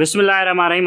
बिसमीम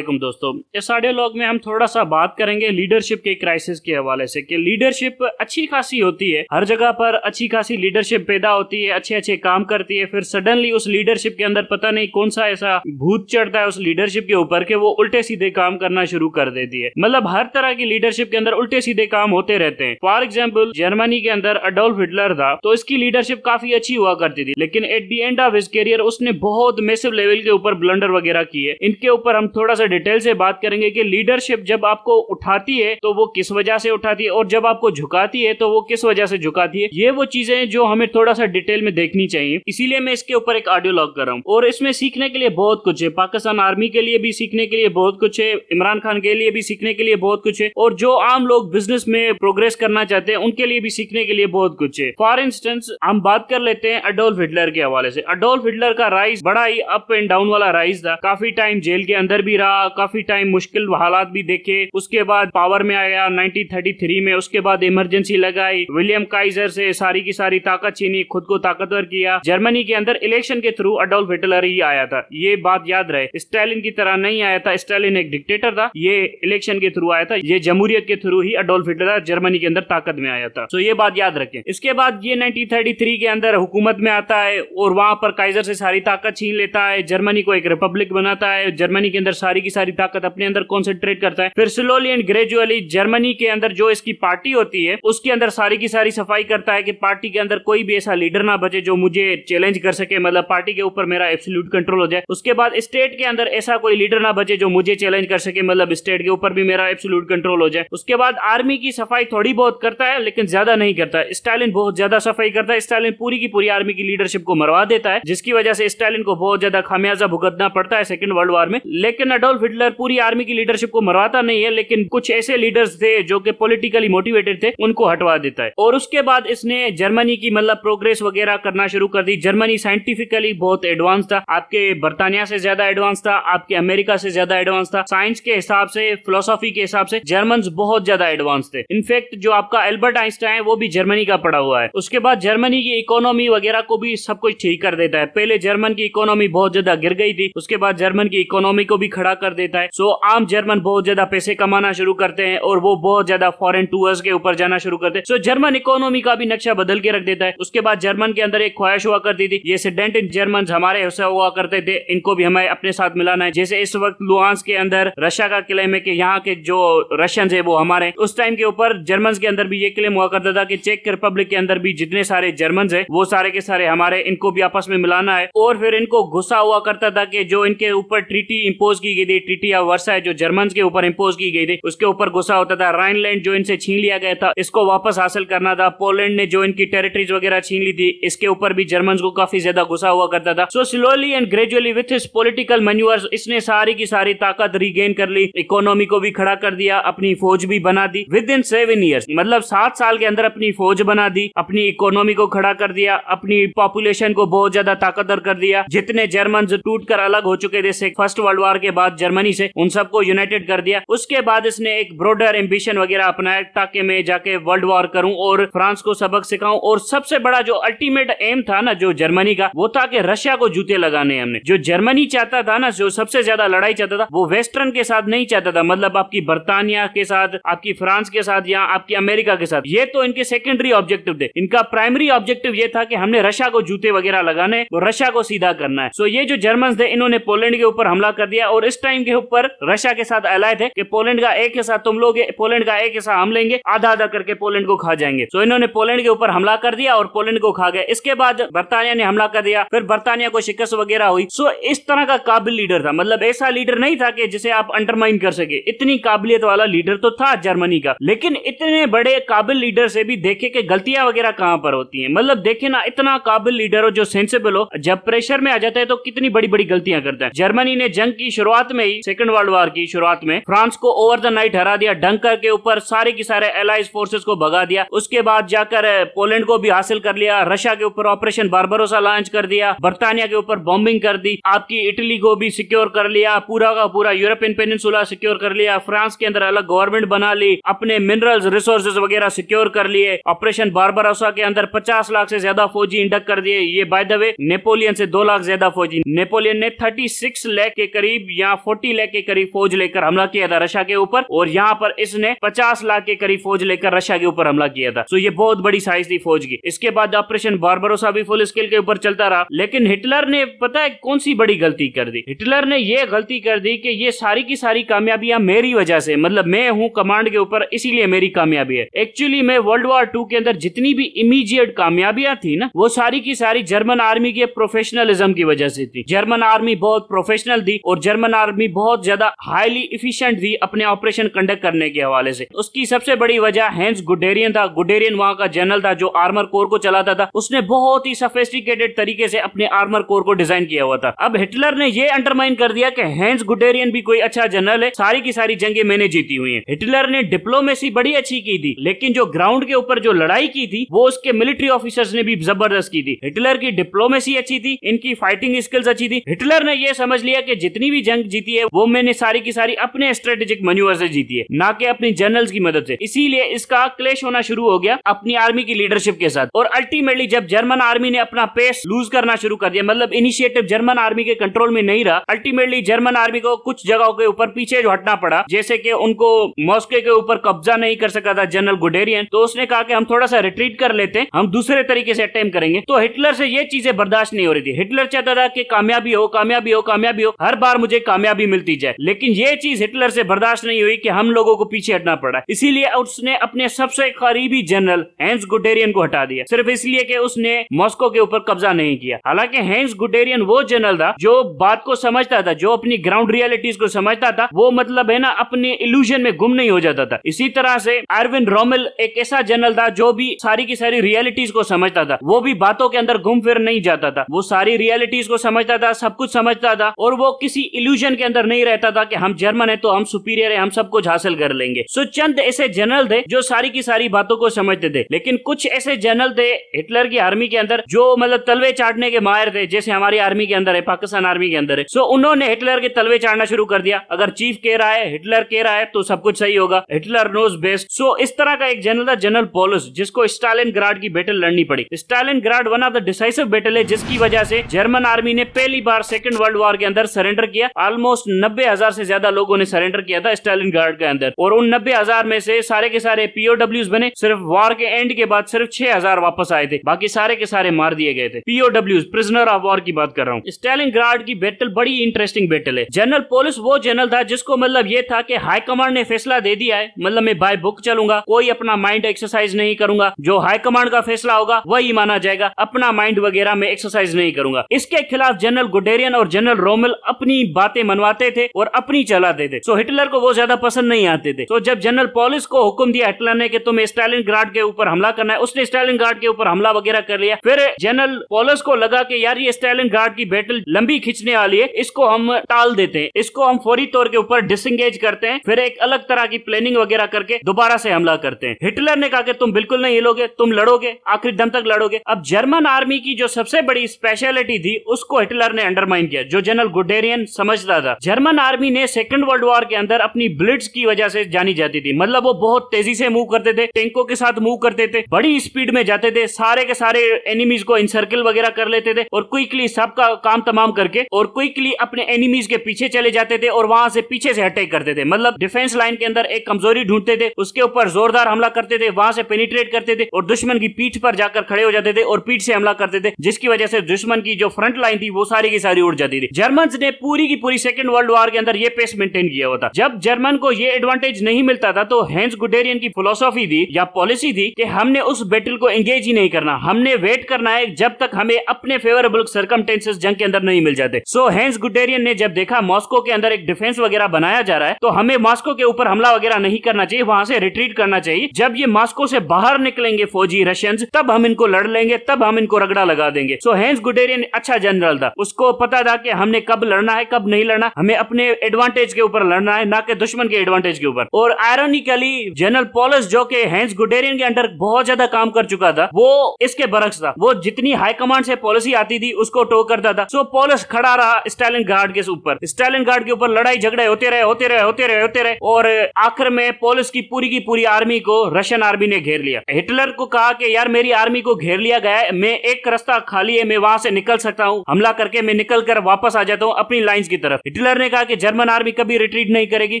दोस्तों इस ऑडियो लॉग में हम थोड़ा सा बात करेंगे लीडरशिप के क्राइसिस के हवाले से कि लीडरशिप अच्छी खासी होती है हर जगह पर अच्छी खासी लीडरशिप पैदा होती है अच्छे अच्छे काम करती है फिर सडनली उस लीडरशिप के अंदर पता नहीं कौन सा ऐसा भूत चढ़ता है उस लीडरशिप के ऊपर के वो उल्टे सीधे काम करना शुरू कर देती है मतलब हर तरह की लीडरशिप के अंदर उल्टे सीधे काम होते रहते हैं फॉर एग्जाम्पल जर्मनी के अंदर अडोल्फ हिटलर था तो इसकी लीडरशिप काफी अच्छी हुआ करती थी लेकिन at the end of his career उसने बहुत मेसिव लेवल के ऊपर ब्लंडर वगैरह की है इनके ऊपर हम थोड़ा सा डिटेल से बात करेंगे कि लीडरशिप जब आपको उठाती है तो वो किस वजह से उठाती है और जब आपको झुकाती है तो वो किस वजह से झुकाती है ये वो चीजें हैं जो हमें थोड़ा सा डिटेल में देखनी चाहिए इसीलिए मैं इसके ऊपर एक ऑडियो लॉग कर रहा हूँ और इसमें सीखने के लिए बहुत कुछ है पाकिस्तान आर्मी के लिए भी सीखने के लिए बहुत कुछ है इमरान खान के लिए भी सीखने के लिए बहुत कुछ है और जो आम लोग बिजनेस में प्रोग्रेस करना चाहते हैं उनके लिए भी सीखने के लिए बहुत कुछ है फॉर इंस्टेंस हम बात कर लेते हैं अडोल्फ हिटलर के हवाले से अडोल्फ हिटलर का राइस बड़ा ही अप एंड डाउन वाला राइस था काफी काफी टाइम जेल के अंदर भी रहा काफी टाइम मुश्किल हालात भी देखे उसके बाद पावर में आया 1933 में उसके बाद इमरजेंसी लगाई विलियम काइजर से सारी की सारी ताकत छीनी खुद को ताकतवर किया जर्मनी के अंदर इलेक्शन के थ्रू अडोल्फ हिटलर ही आया था ये बात याद रहे स्टालिन की तरह नहीं आया था स्टालिन एक डिक्टेटर था ये इलेक्शन के थ्रू आया था ये जमहूरियत के थ्रू ही अडोल्फ हिटलर जर्मनी के अंदर ताकत में आया था तो ये बात याद रखे इसके बाद ये नाइनटीन के अंदर हुकूमत में आता है और वहां पर काइजर से सारी ताकत छीन लेता है जर्मनी को एक रिपब्लिक बनाता है जर्मनी के अंदर सारी की सारी ताकत अपने अंदर कॉन्सेंट्रेट करता है फिर स्लोली एंड ग्रेजुअली जर्मनी के अंदर जो इसकी पार्टी होती है उसके अंदर सारी की सारी सफाई करता है कि पार्टी के अंदर कोई भी ऐसा लीडर ना बचे जो मुझे चैलेंज कर सके मतलब पार्टी के ऊपर मेरा एब्सोल्यूट कंट्रोल हो जाए उसके बाद स्टेट के अंदर ऐसा कोई लीडर ना बचे जो मुझे चैलेंज कर सके मतलब स्टेट के ऊपर भी मेरा एब्सोल्यूट कंट्रोल हो जाए उसके बाद आर्मी की सफाई थोड़ी बहुत करता है लेकिन ज्यादा नहीं करता है स्टालिन बहुत ज्यादा सफाई करता है स्टालिन पूरी की पूरी आर्मी की लीडरशिप को मरवा देता है जिसकी वजह से स्टालिन को बहुत ज्यादा खामियाजा भुगतना पड़ता है सेकेंड वर्ल्ड वॉर में लेकिन अडोल्फ हिटलर पूरी आर्मी की लीडरशिप को मरवाता नहीं है लेकिन कुछ ऐसे लीडर्स थे जो कि पोलिटिकली मोटिवेटेड थे उनको हटवा देता है और उसके बाद इसने जर्मनी की मतलब प्रोग्रेस वगैरह करना शुरू कर दी जर्मनी साइंटिफिकली बहुत एडवांस था आपके बर्तानिया से ज्यादा एडवांस था आपके अमेरिका से ज्यादा एडवांस था साइंस के हिसाब से फिलोसॉफी के हिसाब से जर्मन बहुत ज्यादा एडवांस थे इनफेक्ट जो आपका एल्बर्ट आइंस्टाइन है वो भी जर्मनी का पड़ा हुआ है उसके बाद जर्मनी की इकोनॉमी वगैरह को भी सब कुछ ठीक कर देता है पहले जर्मन की इकोनॉमी बहुत ज्यादा गिर गई थी उसके बाद जर्मन की इकोनॉमी को भी खड़ा कर देता है सो आम जर्मन बहुत ज्यादा पैसे कमाना शुरू करते हैं और वो बहुत ज्यादा फॉरेन टूर्स के ऊपर जाना शुरू करते हैं सो जर्मन इकोनॉमी का भी नक्शा बदल के रख देता है उसके बाद जर्मन के अंदर एक ख्वाहिश हुआ करती थी जैसे डेंट इन जर्मन हमारे हुआ करते थे इनको भी हमें अपने साथ मिलाना है जैसे इस वक्त लुआंस के अंदर रशिया का क्लेम है कि यहाँ के जो रशियंस है वो हमारे उस टाइम के ऊपर जर्मन के अंदर भी ये क्लेम हुआ करता था कि चेक रिपब्लिक के अंदर भी जितने सारे जर्मन है वो सारे के सारे हमारे इनको भी आपस में मिलाना है और फिर इनको गुस्सा हुआ करता था कि जो इनके ऊपर ट्रीटी इम्पोज की गई थी ट्रीटी या वर्षा जो जर्मन के ऊपर इम्पोज की गई थी उसके ऊपर गुस्सा होता था राइनलैंड जो इनसे छीन लिया गया था इसको वापस हासिल करना था पोलैंड ने जो इनकी टेरिटरीज वगैरह छीन ली थी इसके ऊपर भी जर्मन को काफी ज्यादा गुस्सा हुआ करता था so slowly and gradually with his political manoeuvres इसने सारी की सारी ताकत रिगेन कर ली इकोनॉमी को भी खड़ा कर दिया अपनी फौज भी बना दी विद इन सेवन ईयर्स मतलब सात साल के अंदर अपनी फौज बना दी अपनी इकोनॉमी को खड़ा कर दिया अपनी पॉपुलेशन को बहुत ज्यादा ताकतवर कर दिया जितने जर्मन टूट कर अलग हो चुके देश से फर्स्ट वर्ल्ड वॉर के बाद जर्मनी से उन सबको यूनाइटेड कर दिया उसके बाद इसने एक ब्रॉडर एम्बिशन वगैरह अपनाया ताकि मैं जाके वर्ल्ड वॉर करूं और फ्रांस को सबक सिखाऊं और सबसे बड़ा जो अल्टीमेट एम था ना जो जर्मनी का वो था कि रशिया को जूते लगाने हमने जो जर्मनी चाहता था ना जो सबसे ज्यादा लड़ाई चाहता था वो वेस्टर्न के साथ नहीं चाहता था मतलब आपकी बर्तानिया के साथ आपकी फ्रांस के साथ या आपकी अमेरिका के साथ ये तो इनके सेकेंडरी ऑब्जेक्टिव थे इनका प्राइमरी ऑब्जेक्टिव ये था कि हमने रशिया को जूते वगैरह लगाने और रशिया को सीधा करना है सो ये जो जर्मन थे इन्होंने पोलैंड पोलैंड के ऊपर हमला कर दिया और इस टाइम के ऊपर रशिया के साथ अलाय थे कि पोलैंड का एक हिस्सा तुम लोग पोलैंड का एक हिस्सा हम लेंगे आधा आधा करके पोलैंड को खा जाएंगे तो इन्होंने पोलैंड के ऊपर हमला कर दिया और पोलैंड को खा गए इसके बाद बर्तानिया ने हमला कर दिया फिर बर्तानिया को शिकस्त वगैरह हुई सो इस तरह का काबिल लीडर था मतलब ऐसा लीडर नहीं था कि जिसे आप अंडरमाइन कर सके इतनी काबिलियत वाला लीडर तो था जर्मनी का लेकिन इतने बड़े काबिल लीडर से भी देखे कि गलतियां वगैरह कहां पर होती हैं मतलब देखे ना इतना काबिल लीडर हो जो सेंसेबल हो जब प्रेशर में आ जाता है तो कितनी बड़ी बड़ी गलतियां करता है जर्मनी ने जंग की शुरुआत में ही सेकंड वर्ल्ड वॉर की शुरुआत में फ्रांस को ओवर द नाइट हरा दिया डंकर के ऊपर सारे के सारे एलाइज फोर्सेस को भगा दिया उसके बाद जाकर पोलैंड को भी हासिल कर लिया रशिया के ऊपर ऑपरेशन बारबरोसा लॉन्च कर दिया बर्तानिया के ऊपर बॉम्बिंग कर दी आपकी इटली को भी सिक्योर कर लिया पूरा का पूरा यूरोपियन पेनिनसुला सिक्योर कर लिया फ्रांस के अंदर अलग गवर्नमेंट बना ली अपने मिनरल्स रिसोर्सेज वगैरह सिक्योर कर लिए ऑपरेशन बारबरोसा के अंदर पचास लाख से ज्यादा फौजी इंडक कर दिए ये बाय द वे नेपोलियन से दो लाख ज्यादा फौजी नेपोलियन ने थर्टी सिक्स लैख के करीब या फोर्टी लैख के करीब फौज लेकर हमला किया था रशिया के ऊपर और यहाँ पर इसने पचास लाख के करीब फौज लेकर रशिया के ऊपर हमला किया था तो ये बहुत बड़ी साइज थी फौज की इसके बाद ऑपरेशन बारबरोसा भी फुल स्केल के ऊपर चलता रहा लेकिन हिटलर ने पता है कौन सी बड़ी गलती कर दी हिटलर ने यह गलती कर दी कि ये सारी की सारी कामयाबियां मेरी वजह से मतलब मैं हूँ कमांड के ऊपर इसीलिए मेरी कामयाबी है एक्चुअली मैं वर्ल्ड वॉर टू के अंदर जितनी भी इमीजिएट कामयाबियां थी ना वो सारी की सारी जर्मन आर्मी के प्रोफेशनलिज्म की वजह से थी जर्मन आर्मी बहुत प्रोफेशनल थी और जर्मन आर्मी बहुत ज्यादा हाईली इफिशियंट थी अपने ऑपरेशन कंडक्ट करने के हवाले से उसकी सबसे बड़ी वजह हैंस गुडेरियन था गुडेरियन वहाँ का जनरल था जो आर्मर कोर को चलाता था उसने बहुत ही सफेस्टिकेटेड तरीके से अपने आर्मर कोर को डिजाइन किया हुआ था अब हिटलर ने यह अंडरमाइन कर दिया कि हैंस गुडेरियन भी कोई अच्छा जनरल है सारी की सारी जंगे मैंने जीती हुई है हिटलर ने डिप्लोमेसी बड़ी अच्छी की थी लेकिन जो ग्राउंड के ऊपर जो लड़ाई की थी वो उसके मिलिट्री ऑफिसर्स ने भी जबरदस्त की थी हिटलर की डिप्लोमेसी अच्छी थी इनकी फाइटिंग स्किल्स अच्छी थी हिटलर ने यह समझ लिया कि जितनी भी जंग जीती है वो मैंने सारी की सारी अपने स्ट्रेटेजिक मन्यूवर से जीती है ना कि अपनी जनरल्स की मदद से इसीलिए इसका क्लेश होना शुरू हो गया अपनी आर्मी की लीडरशिप के साथ और अल्टीमेटली जब जर्मन आर्मी ने अपना पेस लूज करना शुरू कर दिया मतलब इनिशिएटिव जर्मन आर्मी के कंट्रोल में नहीं रहा अल्टीमेटली जर्मन आर्मी को कुछ जगहों के ऊपर पीछे हटना पड़ा जैसे कि उनको मॉस्को के ऊपर कब्जा नहीं कर सका था जनरल गुडेरियन तो उसने कहा कि हम थोड़ा सा रिट्रीट कर लेते हैं हम दूसरे तरीके से अटेम्प करेंगे तो हिटलर से ये चीजें बर्दाश्त नहीं हो रही थी हिटलर चाहता था कि कामयाबी हो कामयाबी हो कामयाबी हो हर बार मुझे कामयाबी मिलती जाए लेकिन ये चीज हिटलर से बर्दाश्त नहीं हुई कि हम लोगों को पीछे हटना पड़ा इसीलिए उसने अपने सबसे करीबी जनरल हेंस गुडेरियन को हटा दिया सिर्फ इसलिए कि उसने मॉस्को के ऊपर कब्जा नहीं किया हालांकि हेंस गुडेरियन वो जनरल था जो बात को समझता था जो अपनी ग्राउंड रियलिटीज को समझता था वो मतलब है ना अपने इल्यूजन में गुम नहीं हो जाता था इसी तरह से अरविंद रोमिल एक ऐसा जनरल था जो भी सारी की सारी रियलिटीज को समझता था वो भी बातों के अंदर घूम फिर नहीं जाता था वो सारी रियलिटीज को समझता था सब कुछ समझता था था और वो किसी इल्यूजन के अंदर नहीं रहता था कि हम जर्मन है तो हम सुपीरियर है हम सब कुछ हासिल कर लेंगे सो चंद ऐसे जनरल थे जो सारी की सारी बातों को समझते थे लेकिन कुछ ऐसे जनरल थे हिटलर की आर्मी के अंदर जो मतलब तलवे चाटने के माहिर थे जैसे हमारी आर्मी के अंदर है पाकिस्तान आर्मी के अंदर है सो उन्होंने हिटलर के तलवे चाटना शुरू कर दिया अगर चीफ कह रहा है हिटलर कह रहा है तो सब कुछ सही होगा हिटलर नोज बेस्ट सो इस तरह का एक जनरल था जनरल पोलस जिसको स्टालिन ग्राड की बैटल लड़नी पड़ी Stalingrad one of the decisive battle है जिसकी वजह से जर्मन आर्मी ने पहली बार सेकंड वर्ल्ड वॉर आवर के अंदर सरेंडर किया ऑलमोस्ट नब्बे हजार से ज्यादा लोगों ने सरेंडर किया था स्टालिन गार्ड के अंदर और उन नब्बे हजार में से सारे के सारे पीओडब्ल्यू बने सिर्फ वार के एंड के बाद सिर्फ छह हजार वापस आए थे बाकी सारे के सारे मार दिए गए थे पीओडब्ल्यू प्रिजनर ऑफ वॉर की बात कर रहा हूँ स्टालिन गार्ड की बैटल बड़ी इंटरेस्टिंग बैटल है जनरल पोलिस वो जनरल था जिसको मतलब ये था की हाईकमांड ने फैसला दे दिया है मतलब मैं बाय बुक चलूंगा कोई अपना माइंड एक्सरसाइज नहीं करूंगा जो हाईकमांड का फैसला होगा वही माना जाएगा अपना माइंड वगैरह में एक्सरसाइज नहीं करूंगा इसके खिलाफ जनरल गुडेरियन और जनरल रोमल अपनी बातें मनवाते थे और अपनी चलाते थे सो हिटलर को वो ज्यादा पसंद नहीं आते थे तो जब जनरल पॉलिस को हुक्म दिया हिटलर ने कि तुम स्टालिन गार्ड के ऊपर हमला करना है उसने स्टालिन गार्ड के ऊपर हमला वगैरह कर लिया फिर जनरल पॉलिस को लगा कि यार ये स्टालिन गार्ड की बैटल लंबी खींचने वाली है इसको हम टाल देते हैं इसको हम फौरी तौर के ऊपर डिसंगेज करते हैं फिर एक अलग तरह की प्लानिंग वगैरह करके दोबारा से हमला करते हैं हिटलर ने कहा कि तुम बिल्कुल नहीं हिलोगे तुम लड़ोगे आखिरी दम तक लड़ोगे अब जर्मन आर्मी की जो सबसे बड़ी स्पेशलिटी थी उसको हिटलर ने अंडरमाइन किया जो जनरल गुडेरियन समझता था जर्मन आर्मी ने सेकेंड वर्ल्ड वॉर के अंदर अपनी ब्लिट्स की वजह से जानी जाती थी मतलब वो बहुत तेजी से मूव करते थे टैंकों के साथ मूव करते थे बड़ी स्पीड में जाते थे सारे के सारे एनिमीज को इंसर्कल वगैरह कर लेते थे और क्विकली सबका काम तमाम करके और क्विकली अपने एनिमीज के पीछे चले जाते थे और वहां से पीछे से अटैक करते थे मतलब डिफेंस लाइन के अंदर एक कमजोरी ढूंढते थे उसके ऊपर जोरदार हमला करते थे वहां से पेनिट्रेट करते थे और दुश्मन की पीठ पर जाकर खड़े हो जाते थे और पीठ से हमला करते थे जिसकी वजह से दुश्मन की जो फ्रंट लाइन थी वो सारी की सारी उड़ जाती थी जर्मन ने पूरी की पूरी सेकेंड वर्ल्ड वॉर के अंदर ये पेस मेंटेन किया हुआ था जब जर्मन को ये एडवांटेज नहीं मिलता था तो हेंस गुडेरियन की फिलोसॉफी थी या पॉलिसी थी कि हमने उस बैटल को एंगेज ही नहीं करना हमने वेट करना है जब तक हमें अपने फेवरेबल सर्कमटेंसेस जंग के अंदर नहीं मिल जाते सो हेंस गुडेरियन ने जब देखा मॉस्को के अंदर एक डिफेंस वगैरह बनाया जा रहा है तो हमें मॉस्को के ऊपर हमला वगैरह नहीं करना चाहिए वहां से रिट्रीट करना चाहिए जब ये मॉस्को से बाहर निकलेंगे फौजी रशियंस तब हम इनको लड़ लेंगे तब हम इनको रगड़ा लगा देंगे सो हेंस गुडेरियन अच्छा जनरल था उसको पता था कि हमने हमने कब लड़ना है कब नहीं लड़ना हमें अपने एडवांटेज के ऊपर लड़ना है ना कि दुश्मन के एडवांटेज के ऊपर और आयरनिकली जनरल पॉलिस जो के हैंस गुडेरियन के अंडर बहुत ज्यादा काम कर चुका था वो इसके बरक्स था वो जितनी हाई कमांड से पॉलिसी आती थी उसको टो करता था सो पॉलिस खड़ा रहा स्टालिन गार्ड के ऊपर स्टालिन गार्ड के ऊपर लड़ाई झगड़े होते रहे होते रहे होते रहे होते रहे और आखिर में पॉलिस की पूरी की पूरी आर्मी को रशियन आर्मी ने घेर लिया हिटलर को कहा कि यार मेरी आर्मी को घेर लिया गया है मैं एक रास्ता खाली है मैं वहां से निकल सकता हूँ हमला करके मैं निकल कर वापस वापस आ जाता हूँ अपनी लाइन की तरफ हिटलर ने कहा कि जर्मन आर्मी कभी रिट्रीट नहीं करेगी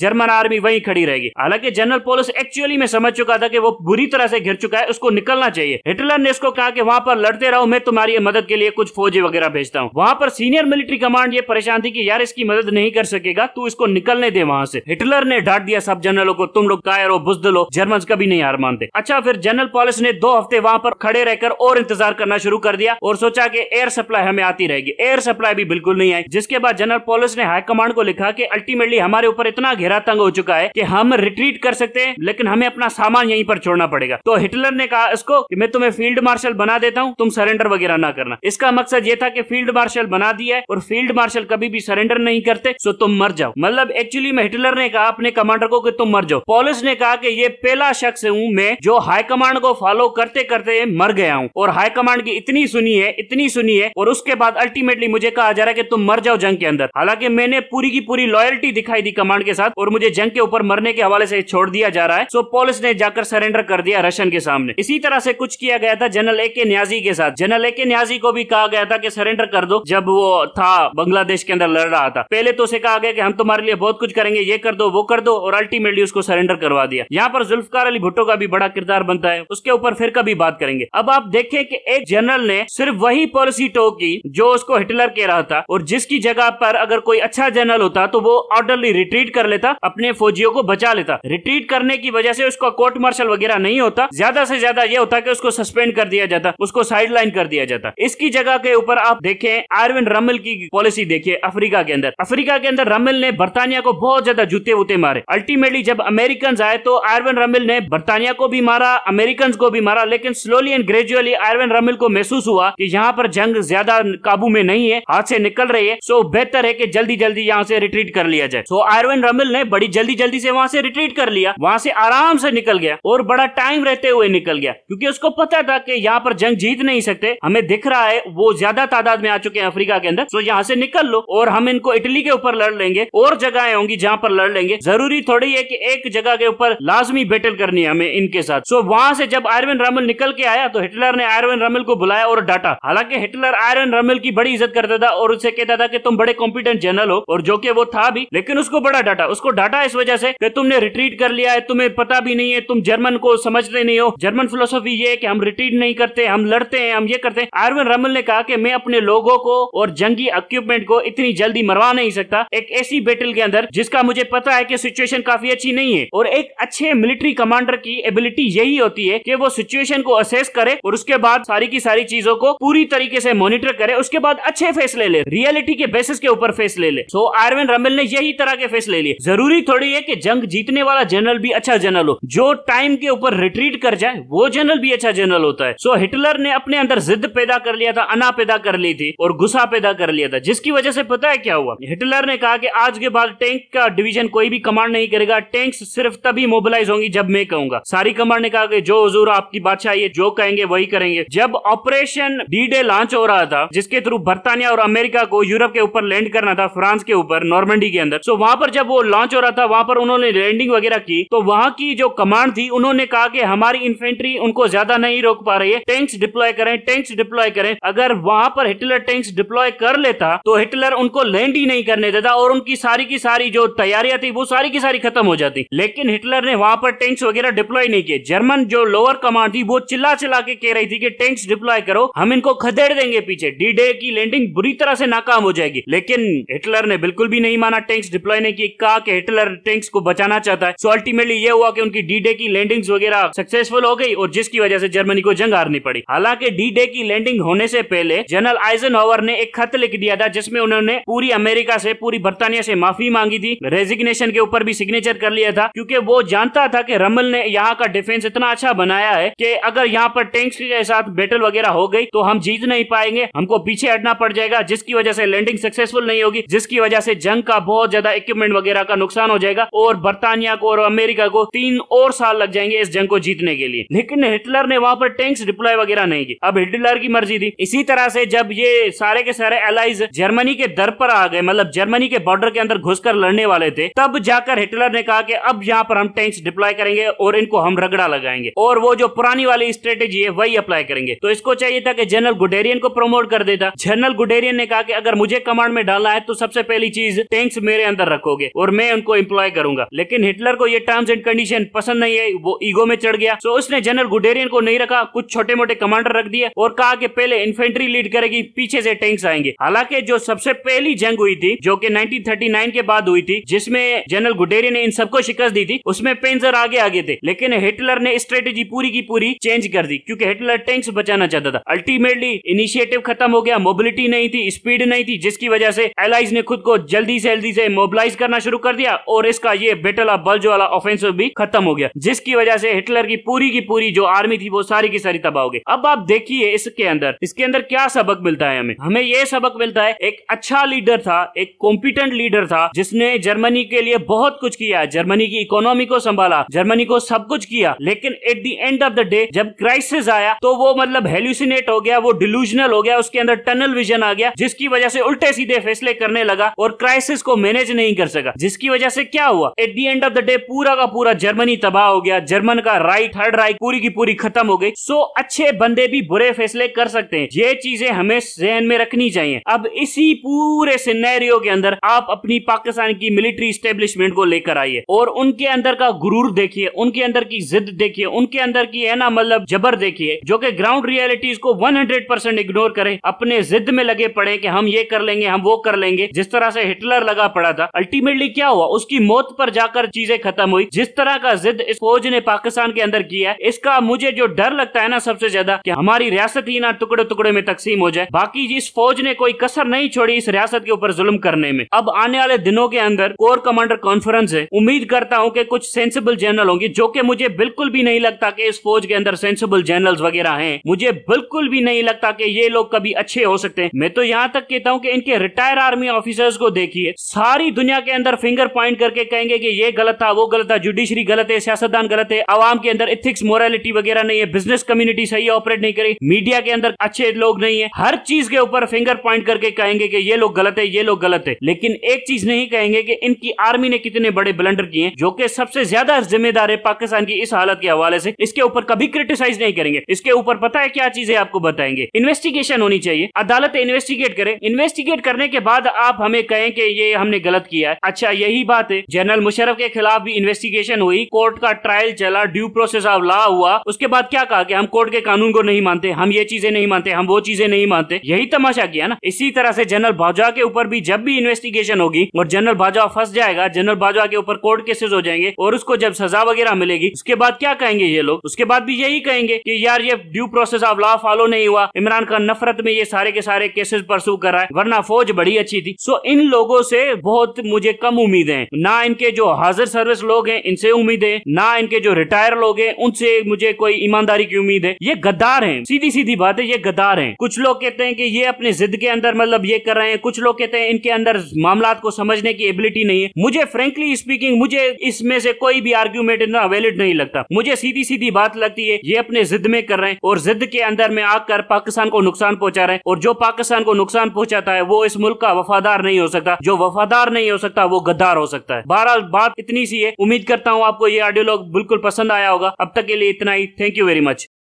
जर्मन आर्मी वहीं खड़ी रहेगी हालांकि जनरल पोलिस एक्चुअली में समझ चुका था कि वो बुरी तरह से घिर चुका है उसको निकलना चाहिए हिटलर ने इसको कहा कि वहाँ पर लड़ते रहो मैं तुम्हारी मदद के लिए कुछ फौजी वगैरह भेजता हूँ वहाँ पर सीनियर मिलिट्री कमांड ये परेशान थी कि यार इसकी मदद नहीं कर सकेगा तू इसको निकलने दे वहाँ से हिटलर ने डांट दिया सब जनरलों को तुम लोग कायर हो बुजदल हो जर्मन कभी नहीं हार मानते अच्छा फिर जनरल पॉलिस ने दो हफ्ते वहाँ पर खड़े रहकर और इंतजार करना शुरू कर दिया और सोचा की एयर सप्लाई हमें आती रहेगी एयर सप्लाई भी बिल्कुल नहीं है जिसके बाद जनरल पोलिस ने हाईकमांड को लिखा कि अल्टीमेटली हमारे ऊपर इतना घेरा तंग हो चुका है कि हम रिट्रीट कर सकते हैं लेकिन हमें अपना सामान यहीं पर छोड़ना पड़ेगा तो हिटलर ने कहा इसको कि मैं तुम्हें फील्ड मार्शल बना देता हूँ तुम सरेंडर वगैरह ना करना इसका मकसद ये था कि फील्ड मार्शल बना दिया है और फील्ड मार्शल कभी भी सरेंडर नहीं करते सो तुम मर जाओ मतलब एक्चुअली में हिटलर ने कहा अपने कमांडर को कि तुम मर जाओ पोलिस ने कहा कि ये पहला शख्स हूं मैं जो हाईकमांड को फॉलो करते करते मर गया हूं और हाईकमांड की इतनी सुनी है इतनी सुनी है और उसके बाद अल्टीमेटली मुझे कहा जा रहा है कि तुम मर जाओ जंग के अंदर हालांकि मैंने पूरी की पूरी लॉयल्टी दिखाई दी कमांड के साथ और मुझे जंग के ऊपर मरने के हवाले से छोड़ दिया जा रहा है सो पोलिस ने जाकर सरेंडर कर दिया रशियन के सामने इसी तरह से कुछ किया गया था जनरल ए के न्याजी के साथ जनरल ए के न्याजी को भी कहा गया था कि सरेंडर कर दो जब वो था बांग्लादेश के अंदर लड़ रहा था पहले तो उसे कहा गया कि हम तुम्हारे लिए बहुत कुछ करेंगे ये कर दो वो कर दो और अल्टीमेटली उसको सरेंडर करवा दिया यहाँ पर जुल्फकार अली भुट्टो का भी बड़ा किरदार बनता है उसके ऊपर फिर कभी बात करेंगे अब आप देखें कि एक जनरल ने सिर्फ वही पॉलिसी टो की जो उसको हिटलर कह रहा था और जिस जिसकी जगह पर अगर कोई अच्छा जनरल होता तो वो ऑर्डरली रिट्रीट कर लेता अपने फौजियों को बचा लेता रिट्रीट करने की वजह से उसका कोर्ट मार्शल वगैरह नहीं होता ज्यादा से ज्यादा ये होता कि उसको सस्पेंड कर दिया जाता उसको साइडलाइन कर दिया जाता इसकी जगह के ऊपर आप देखें आरविन रमिल की पॉलिसी देखिए अफ्रीका के अंदर अफ्रीका के अंदर रमिल ने बर्तानिया को बहुत ज्यादा जूते वूते मारे अल्टीमेटली जब अमेरिकन आए तो आयरविन रमिल ने बर्तानिया को भी मारा अमेरिकन को भी मारा लेकिन slowly and gradually Erwin Rommel को महसूस हुआ की यहाँ पर जंग ज्यादा काबू में नहीं है हाथ से निकल रही चाहिए सो बेहतर है कि जल्दी जल्दी यहाँ से रिट्रीट कर लिया जाए सो आयरविन रमिल ने बड़ी जल्दी जल्दी से वहां से रिट्रीट कर लिया वहां से आराम से निकल गया और बड़ा टाइम रहते हुए निकल गया क्योंकि उसको पता था कि यहाँ पर जंग जीत नहीं सकते हमें दिख रहा है वो ज्यादा तादाद में आ चुके हैं अफ्रीका के अंदर सो यहाँ से निकल लो और हम इनको इटली के ऊपर लड़ लेंगे और जगह होंगी जहाँ पर लड़ लेंगे जरूरी थोड़ी है की एक जगह के ऊपर लाजमी बैटल करनी है हमें इनके साथ सो वहां से जब आयरविन रमिल निकल के आया तो हिटलर ने आयरविन रमिल को बुलाया और डाटा हालांकि हिटलर आयरन रमिल की बड़ी इज्जत करता था और उसे कहता कहता था कि तुम बड़े कॉम्पिटेंट जनरल हो और जो कि वो था भी लेकिन उसको बड़ा डाटा उसको डाटा इस वजह से कि तुमने रिट्रीट कर लिया है तुम्हें पता भी नहीं है तुम जर्मन को समझते नहीं हो जर्मन फिलोसफी ये कि हम रिट्रीट नहीं करते हम लड़ते हैं हम ये करते हैं आरविन रमल ने कहा कि मैं अपने लोगों को और जंगी इक्विपमेंट को इतनी जल्दी मरवा नहीं सकता एक ऐसी बैटल के अंदर जिसका मुझे पता है कि सिचुएशन काफी अच्छी नहीं है और एक अच्छे मिलिट्री कमांडर की एबिलिटी यही होती है कि वो सिचुएशन को असेस करे और उसके बाद सारी की सारी चीजों को पूरी तरीके से मॉनिटर करे उसके बाद अच्छे फैसले ले रियलिटी क्वालिटी के बेसिस के ऊपर फेस ले ले सो आयरविन रमेल ने यही तरह के फेस ले लिए जरूरी थोड़ी है कि जंग जीतने वाला जनरल भी अच्छा जनरल हो जो टाइम के ऊपर रिट्रीट कर जाए वो जनरल भी अच्छा जनरल होता है सो हिटलर ने अपने अंदर जिद पैदा कर लिया था अना पैदा कर ली थी और गुस्सा पैदा कर लिया था जिसकी वजह से पता है क्या हुआ हिटलर ने कहा कि आज के बाद टैंक का डिवीजन कोई भी कमांड नहीं करेगा टैंक सिर्फ तभी मोबिलाईज होंगी जब मैं कहूंगा सारी कमांड ने कहा कि जो हजूर आपकी बादशाह ये जो कहेंगे वही करेंगे जब ऑपरेशन डी डे लॉन्च हो रहा था जिसके थ्रू बर्तानिया और अमेरिका को यूरोप के ऊपर लैंड करना था फ्रांस के ऊपर नॉर्मेंडी के अंदर सो वहां पर जब वो लॉन्च हो रहा था वहां पर उन्होंने लैंडिंग वगैरह की तो वहां की जो कमांड थी उन्होंने कहा कि हमारी इन्फेंट्री उनको ज्यादा नहीं रोक पा रही है टैंक्स डिप्लॉय करें टैंक्स डिप्लॉय करें अगर वहां पर हिटलर टैंक्स डिप्लॉय कर लेता तो हिटलर उनको लैंड ही नहीं करने देता और उनकी सारी की सारी जो तैयारियां थी वो सारी की सारी खत्म हो जाती लेकिन हिटलर ने वहां पर टैंक्स वगैरह डिप्लॉय नहीं किए जर्मन जो लोअर कमांड थी वो चिल्ला चिल्ला के कह रही थी कि टैंक्स डिप्लॉय करो हम इनको खदेड़ देंगे पीछे डी डे की लैंडिंग बुरी तरह से नाकाम खत्म हो जाएगी लेकिन हिटलर ने बिल्कुल भी नहीं माना टैंक्स डिप्लॉय ने की कहा कि हिटलर टैंक्स को बचाना चाहता है सो अल्टीमेटली ये हुआ कि उनकी डी डे की लैंडिंग वगैरह सक्सेसफुल हो गई और जिसकी वजह से जर्मनी को जंग हारनी पड़ी हालांकि डी डे की लैंडिंग होने से पहले जनरल आइजन ने एक खत लिख दिया था जिसमें उन्होंने पूरी अमेरिका से पूरी बर्तानिया से माफी मांगी थी रेजिग्नेशन के ऊपर भी सिग्नेचर कर लिया था क्योंकि वो जानता था कि रमल ने यहाँ का डिफेंस इतना अच्छा बनाया है कि अगर यहाँ पर टैंक्स के साथ बैटल वगैरह हो गई तो हम जीत नहीं पाएंगे हमको पीछे हटना पड़ जाएगा जिसकी वजह से लैंडिंग सक्सेसफुल नहीं होगी जिसकी वजह से जंग का बहुत ज्यादा इक्विपमेंट वगैरह का नुकसान हो जाएगा और बर्तानिया को और अमेरिका को तीन और साल लग जाएंगे इस जंग को जीतने के लिए लेकिन हिटलर ने वहां पर टैंक्स डिप्लॉय वगैरह नहीं की अब हिटलर की मर्जी थी इसी तरह से जब ये सारे के सारे एलाइज जर्मनी के दर पर आ गए मतलब जर्मनी के बॉर्डर के अंदर घुसकर लड़ने वाले थे तब जाकर हिटलर ने कहा कि अब यहाँ पर हम टैंक्स डिप्लॉय करेंगे और इनको हम रगड़ा लगाएंगे और वो जो पुरानी वाली स्ट्रेटेजी है वही अप्लाई करेंगे तो इसको चाहिए था कि जनरल गुडेरियन को प्रमोट कर देता जनरल गुडेरियन ने कहा कि अगर मुझे कमांड में डाला है तो सबसे पहली चीज टैंक्स मेरे अंदर रखोगे और मैं उनको इम्प्लॉय करूंगा लेकिन हिटलर को ये टर्म्स एंड कंडीशन पसंद नहीं है वो ईगो में चढ़ गया सो उसने जनरल गुडेरियन को नहीं रखा कुछ छोटे मोटे कमांडर रख दिया और कहा कि पहले इन्फेंट्री लीड करेगी पीछे से टैंक्स आएंगे हालांकि जो सबसे पहली जंग हुई थी जो की नाइनटीन के बाद हुई थी जिसमें जनरल गुडेरियन ने इन सबको शिकस्त दी थी उसमें पेंजर आगे आगे थे लेकिन हिटलर ने स्ट्रेटेजी पूरी की पूरी चेंज कर दी क्योंकि हिटलर टैंक्स बचाना चाहता था अल्टीमेटली इनिशिएटिव खत्म हो गया मोबिलिटी नहीं थी स्पीड नहीं थी जिसकी वजह से एलाइज ने खुद को जल्दी से जल्दी से मोबिलाइज करना शुरू कर दिया और इसका ये बेटल ऑफ बल्ज वाला ऑफेंसिव भी खत्म हो गया जिसकी वजह से हिटलर की पूरी की पूरी जो आर्मी थी वो सारी की सारी तबाह हो गई अब आप देखिए इसके अंदर इसके अंदर क्या सबक मिलता है हमें हमें ये सबक मिलता है एक अच्छा लीडर था एक कॉम्पिटेंट लीडर था जिसने जर्मनी के लिए बहुत कुछ किया जर्मनी की इकोनॉमी को संभाला जर्मनी को सब कुछ किया लेकिन at the end of the day जब क्राइसिस आया तो वो मतलब हेल्यूसिनेट हो गया वो डिलूजनल हो गया उसके अंदर टनल विजन आ गया जिसकी वजह से से उल्टे सीधे फैसले करने लगा और क्राइसिस को मैनेज नहीं कर सका जिसकी वजह से क्या हुआ at the end of the day पूरा का पूरा जर्मनी तबाह हो गया जर्मन का राइट थर्ड राइट पूरी की पूरी खत्म हो गई सो अच्छे बंदे भी बुरे फैसले कर सकते हैं ये चीजें हमें जहन में रखनी चाहिए अब इसी पूरे सिनेरियो के अंदर आप अपनी पाकिस्तान की मिलिट्री स्टेब्लिशमेंट को लेकर आइए और उनके अंदर का गुरूर देखिए उनके अंदर की जिद देखिए उनके अंदर की है ना मतलब जबर देखिए जो कि ग्राउंड रियलिटीज को 100 परसेंट इग्नोर करें अपने जिद में लगे पड़े कि हम ये कर लेंगे हम वो कर लेंगे जिस तरह से हिटलर लगा पड़ा था अल्टीमेटली क्या हुआ उसकी मौत पर जाकर चीजें खत्म हुई जिस तरह का जिद इस फौज ने पाकिस्तान के अंदर किया है इसका मुझे जो डर लगता है ना सबसे ज्यादा कि हमारी रियासत ही ना टुकड़े टुकड़े में तकसीम हो जाए बाकी इस फौज ने कोई कसर नहीं छोड़ी इस रियासत के ऊपर जुल्म करने में अब आने वाले दिनों के अंदर कोर कमांडर कॉन्फ्रेंस है उम्मीद करता हूँ की कुछ सेंसिबल जनरल होंगे जो की मुझे बिल्कुल भी नहीं लगता की इस फौज के अंदर सेंसिबल जनरल्स वगैरह है मुझे बिल्कुल भी नहीं लगता की ये लोग कभी अच्छे हो सकते हैं मैं तो यहाँ तक कहता हूँ हूं कि इनके रिटायर आर्मी ऑफिसर्स को देखिए सारी दुनिया के अंदर फिंगर पॉइंट करके कहेंगे कि ये गलत था वो गलत था जुडिशरी गलत है सियासतदान गलत है आवाम के अंदर इथिक्स मोरालिटी वगैरह नहीं है बिजनेस कम्युनिटी सही ऑपरेट नहीं करी मीडिया के अंदर अच्छे लोग नहीं है हर चीज के ऊपर फिंगर पॉइंट करके कहेंगे कि ये लोग गलत है ये लोग गलत है लेकिन एक चीज नहीं कहेंगे कि इनकी आर्मी ने कितने बड़े ब्लंडर किए जो कि सबसे ज्यादा जिम्मेदार है पाकिस्तान की इस हालत के हवाले से इसके ऊपर कभी क्रिटिसाइज नहीं करेंगे इसके ऊपर पता है क्या चीजें आपको बताएंगे इन्वेस्टिगेशन होनी चाहिए अदालत इन्वेस्टिगेट करे इन्वेस्ट इन्वेस्टिगेट करने के बाद आप हमें कहें कि ये हमने गलत किया है अच्छा यही बात है जनरल मुशरफ के खिलाफ भी इन्वेस्टिगेशन हुई कोर्ट का ट्रायल चला ड्यू प्रोसेस ऑफ लॉ हुआ उसके बाद क्या कहा कि हम कोर्ट के कानून को नहीं मानते हम ये चीजें नहीं मानते हम वो चीजें नहीं मानते यही तमाशा किया ना इसी तरह से जनरल भाजवा के ऊपर भी जब भी इन्वेस्टिगेशन होगी और जनरल भाजवा फंस जाएगा जनरल भाजवा के ऊपर कोर्ट केसेस हो जाएंगे और उसको जब सजा वगैरह मिलेगी उसके बाद क्या कहेंगे ये लोग उसके बाद भी यही कहेंगे कि यार ये due process of law follow नहीं हुआ इमरान खान नफरत में ये सारे के सारे केसेस परसू कर रहा है वरना फौज बड़ी अच्छी थी सो इन लोगों से बहुत मुझे कम उम्मीद है ना इनके जो हाजिर सर्विस लोग हैं इनसे उम्मीद है ना इनके जो रिटायर लोग हैं उनसे मुझे कोई ईमानदारी की उम्मीद है ये गद्दार हैं सीधी सीधी बात है ये गद्दार हैं कुछ लोग कहते हैं कि ये अपने जिद के अंदर मतलब ये कर रहे हैं कुछ लोग कहते हैं इनके अंदर मामला को समझने की एबिलिटी नहीं है मुझे फ्रेंकली स्पीकिंग मुझे इसमें से कोई भी आर्ग्यूमेंट इतना वैलिड नहीं लगता मुझे सीधी सीधी बात लगती है ये अपने जिद में कर रहे हैं और जिद के अंदर में आकर पाकिस्तान को नुकसान पहुंचा रहे हैं और जो पाकिस्तान को नुकसान पहुंचा चाहता है वो इस मुल्क का वफादार नहीं हो सकता जो वफादार नहीं हो सकता वो गद्दार हो सकता है बहरहाल बात इतनी सी है उम्मीद करता हूँ आपको ये ऑडियो लॉग बिल्कुल पसंद आया होगा अब तक के लिए इतना ही थैंक यू वेरी मच